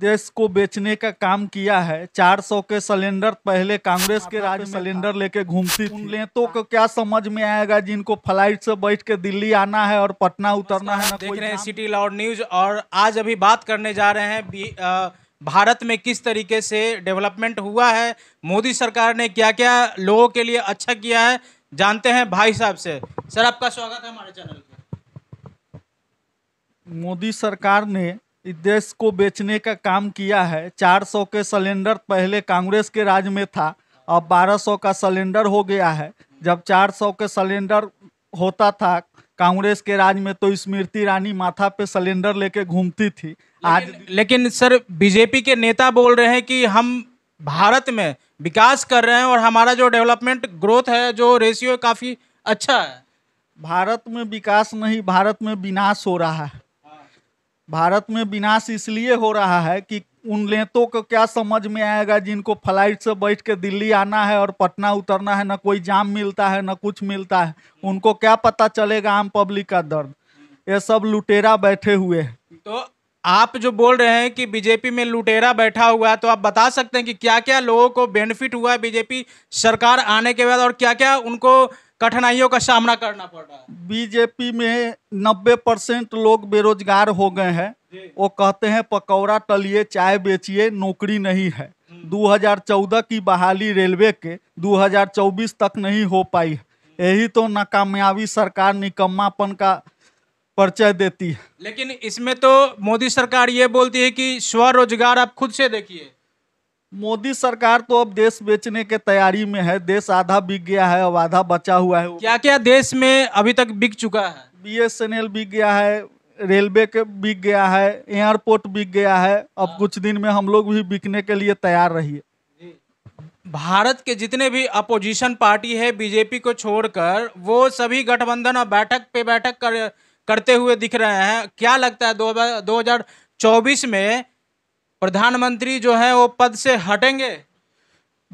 देश को बेचने का काम किया है 400 के सिलेंडर पहले कांग्रेस के राज्य सिलेंडर लेके घूमती थी लेतों को हाँ। क्या समझ में आएगा जिनको फ्लाइट से बैठ के दिल्ली आना है और पटना उतरना है ना देख रहे हैं सिटी लाउड न्यूज और आज अभी बात करने जा रहे हैं भारत में किस तरीके से डेवलपमेंट हुआ है मोदी सरकार ने क्या क्या लोगों के लिए अच्छा किया है जानते हैं भाई साहब से सर आपका स्वागत है हमारे चैनल पे मोदी सरकार ने इस देश को बेचने का काम किया है 400 के सिलेंडर पहले कांग्रेस के राज में था अब 1200 का सिलेंडर हो गया है जब 400 के सिलेंडर होता था कांग्रेस के राज में तो स्मृति ईरानी माथा पे सिलेंडर लेके घूमती थी लेकिन, आज लेकिन सर बीजेपी के नेता बोल रहे हैं कि हम भारत में विकास कर रहे हैं और हमारा जो डेवलपमेंट ग्रोथ है जो रेशियो काफ़ी अच्छा है भारत में विकास नहीं भारत में विनाश हो रहा है भारत में विनाश इसलिए हो रहा है कि उन लेतों को क्या समझ में आएगा जिनको फ्लाइट से बैठ के दिल्ली आना है और पटना उतरना है ना कोई जाम मिलता है ना कुछ मिलता है उनको क्या पता चलेगा आम पब्लिक का दर्द ये सब लुटेरा बैठे हुए हैं तो आप जो बोल रहे हैं कि बीजेपी में लुटेरा बैठा हुआ है तो आप बता सकते हैं कि क्या क्या लोगों को बेनिफिट हुआ है बीजेपी सरकार आने के बाद और क्या क्या उनको कठिनाइयों का सामना करना पड़ रहा है बीजेपी में नब्बे परसेंट लोग बेरोजगार हो गए हैं वो कहते हैं पकौड़ा टलिए चाय बेचिए नौकरी नहीं है 2014 हम्म। की बहाली रेलवे के 2024 तक नहीं हो पाई यही तो नाकामयाबी सरकार निकम्मापन का परिचय देती है लेकिन इसमें तो मोदी सरकार ये बोलती है कि स्वरोजगार आप खुद से देखिए मोदी सरकार तो अब देश बेचने के तैयारी में है देश आधा बिक गया है अब आधा बचा हुआ है क्या क्या देश में अभी तक बिक चुका है बी एस एन एल बिक गया है रेलवे के बिक गया है एयरपोर्ट बिक गया है अब हाँ। कुछ दिन में हम लोग भी बिकने के लिए तैयार रहिए भारत के जितने भी अपोजिशन पार्टी है बीजेपी को छोड़कर वो सभी गठबंधन और बैठक पे बैठक कर करते हुए दिख रहे हैं क्या लगता है दो, दो हजार चौबीस में प्रधानमंत्री जो है वो पद से हटेंगे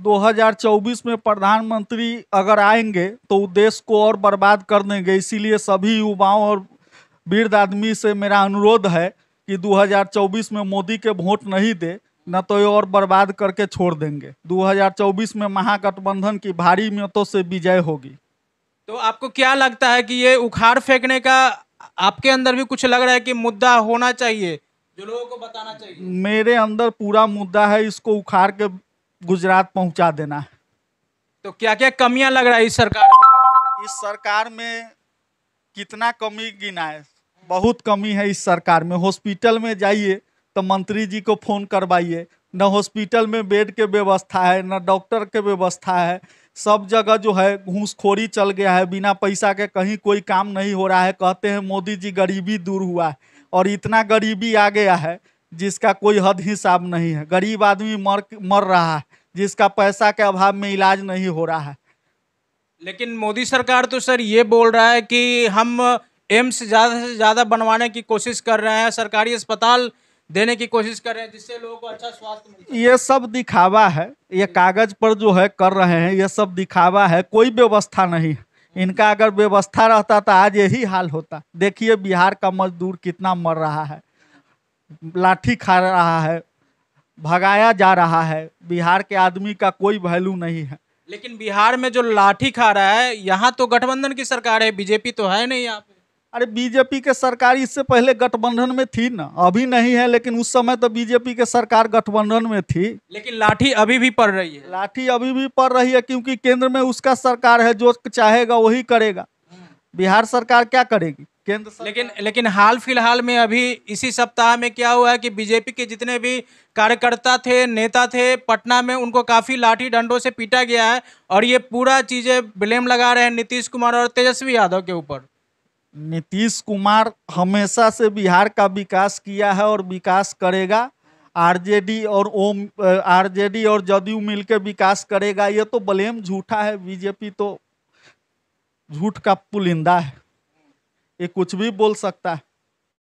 2024 में प्रधानमंत्री अगर आएंगे तो देश को और बर्बाद कर देंगे इसीलिए सभी युवाओं और वृद्ध आदमी से मेरा अनुरोध है कि 2024 में मोदी के वोट नहीं दे न तो ये और बर्बाद करके छोड़ देंगे 2024 में महागठबंधन की भारी मतों से विजय होगी तो आपको क्या लगता है कि ये उखाड़ फेंकने का आपके अंदर भी कुछ लग रहा है कि मुद्दा होना चाहिए जो लोगों को बताना चाहिए मेरे अंदर पूरा मुद्दा है इसको उखाड़ के गुजरात पहुंचा देना तो क्या क्या कमियां लग रहा है इस सरकार इस सरकार में कितना कमी गिना है बहुत कमी है इस सरकार में हॉस्पिटल में जाइए तो मंत्री जी को फोन करवाइए न हॉस्पिटल में बेड के व्यवस्था है न डॉक्टर के व्यवस्था है सब जगह जो है घूसखोरी चल गया है बिना पैसा के कहीं कोई काम नहीं हो रहा है कहते हैं मोदी जी गरीबी दूर हुआ है और इतना गरीबी आ गया है जिसका कोई हद हिसाब नहीं है गरीब आदमी मर मर रहा है जिसका पैसा के अभाव में इलाज नहीं हो रहा है लेकिन मोदी सरकार तो सर ये बोल रहा है कि हम एम्स ज़्यादा से ज़्यादा बनवाने की कोशिश कर रहे हैं सरकारी अस्पताल देने की कोशिश कर रहे हैं जिससे लोगों को अच्छा स्वास्थ्य ये सब दिखावा है ये कागज पर जो है कर रहे हैं ये सब दिखावा है कोई व्यवस्था नहीं है इनका अगर व्यवस्था रहता तो आज यही हाल होता देखिए बिहार का मजदूर कितना मर रहा है लाठी खा रहा है भगाया जा रहा है बिहार के आदमी का कोई वैल्यू नहीं है लेकिन बिहार में जो लाठी खा रहा है यहाँ तो गठबंधन की सरकार है बीजेपी तो है नहीं यहाँ अरे बीजेपी के सरकार इससे पहले गठबंधन में थी ना अभी नहीं है लेकिन उस समय तो बीजेपी के सरकार गठबंधन में थी लेकिन लाठी अभी भी पड़ रही है लाठी अभी भी पड़ रही है क्योंकि केंद्र में उसका सरकार है जो चाहेगा वही करेगा हम्म। बिहार सरकार क्या करेगी केंद्र सरकार... लेकिन लेकिन हाल फिलहाल में अभी इसी सप्ताह में क्या हुआ है कि बीजेपी के जितने भी कार्यकर्ता थे नेता थे पटना में उनको काफी लाठी डंडों से पीटा गया है और ये पूरा चीजें ब्लेम लगा रहे हैं नीतीश कुमार और तेजस्वी यादव के ऊपर नीतीश कुमार हमेशा से बिहार का विकास किया है और विकास करेगा आरजेडी और ओम आरजेडी और जदयू मिलकर विकास करेगा ये तो ब्लेम झूठा है बीजेपी तो झूठ का पुलिंदा है ये कुछ भी बोल सकता है